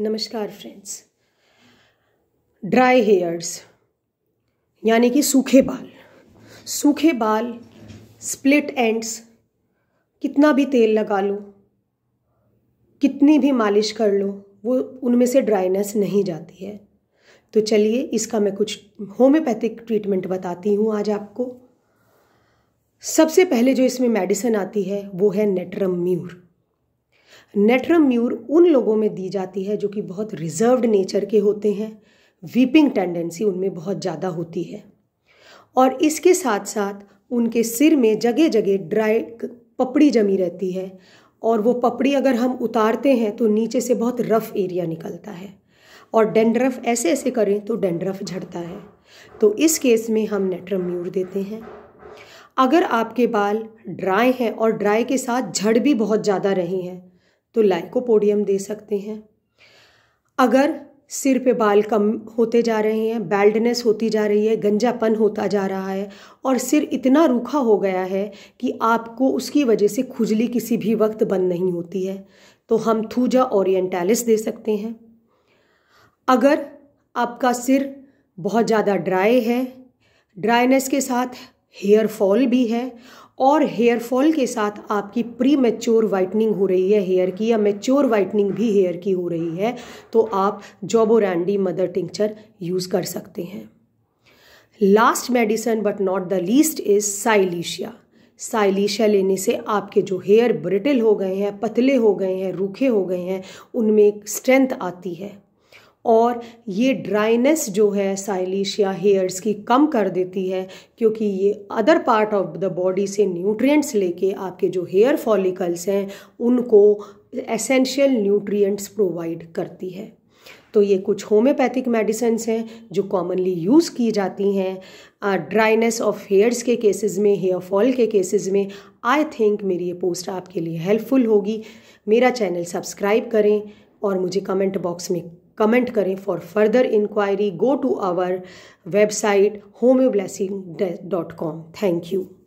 नमस्कार friends dry hairs यानी कि सूखे बाल सूखे बाल स्प्लिट एंड्स कितना भी तेल लगा लो कितनी भी मालिश कर लो वो उनमें से ड्राइनेस नहीं जाती है तो चलिए इसका मैं कुछ होम्योपैथिक ट्रीटमेंट बताती हूँ आज आपको सबसे पहले जो इसमें मेडिसिन आती है वो है नेटरम म्यूर नेट्रम्यूर उन लोगों में दी जाती है जो कि बहुत रिजर्व्ड नेचर के होते हैं वीपिंग टेंडेंसी उनमें बहुत ज़्यादा होती है और इसके साथ साथ उनके सिर में जगह जगह ड्राई पपड़ी जमी रहती है और वो पपड़ी अगर हम उतारते हैं तो नीचे से बहुत रफ़ एरिया निकलता है और डेंड्रफ ऐसे ऐसे करें तो डेंड्रफ झड़ता है तो इस केस में हम नेट्रम्यूर देते हैं अगर आपके बाल ड्राई हैं और ड्राई के साथ झड़ भी बहुत ज़्यादा रही हैं तो लाइकोपोडियम दे सकते हैं अगर सिर पे बाल कम होते जा रहे हैं बैल्डनेस होती जा रही है गंजापन होता जा रहा है और सिर इतना रूखा हो गया है कि आपको उसकी वजह से खुजली किसी भी वक्त बंद नहीं होती है तो हम थूजा ओरिएंटालिस दे सकते हैं अगर आपका सिर बहुत ज़्यादा ड्राई है ड्राइनेस के साथ हेयर फॉल भी है और हेयर फॉल के साथ आपकी प्री मेच्योर वाइटनिंग हो रही है हेयर की या मेच्योर वाइटनिंग भी हेयर की हो रही है तो आप जॉबोरैंडी मदर टिंक्चर यूज़ कर सकते हैं last medicine but not the least is silicea silicea लेने से आपके जो हेयर ब्रिटिल हो गए हैं पतले हो गए हैं रूखे हो गए हैं उनमें एक स्ट्रेंथ आती है और ये ड्राइनेस जो है साइलिश या हेयर्स की कम कर देती है क्योंकि ये other part of the body से न्यूट्रिएंट्स लेके आपके जो हेयर फॉलिकल्स हैं उनको एसेंशियल न्यूट्रिएंट्स प्रोवाइड करती है तो ये कुछ होम्योपैथिक मेडिसन्स हैं जो कॉमनली यूज़ की जाती हैं ड्राइनेस ऑफ हेयर्स के केसेस में हेयर फॉल के केसेस में आई थिंक मेरी ये पोस्ट आपके लिए हेल्पफुल होगी मेरा चैनल सब्सक्राइब करें और मुझे कमेंट बॉक्स में कमेंट करें for further inquiry go to our website homeoblessing dot com thank you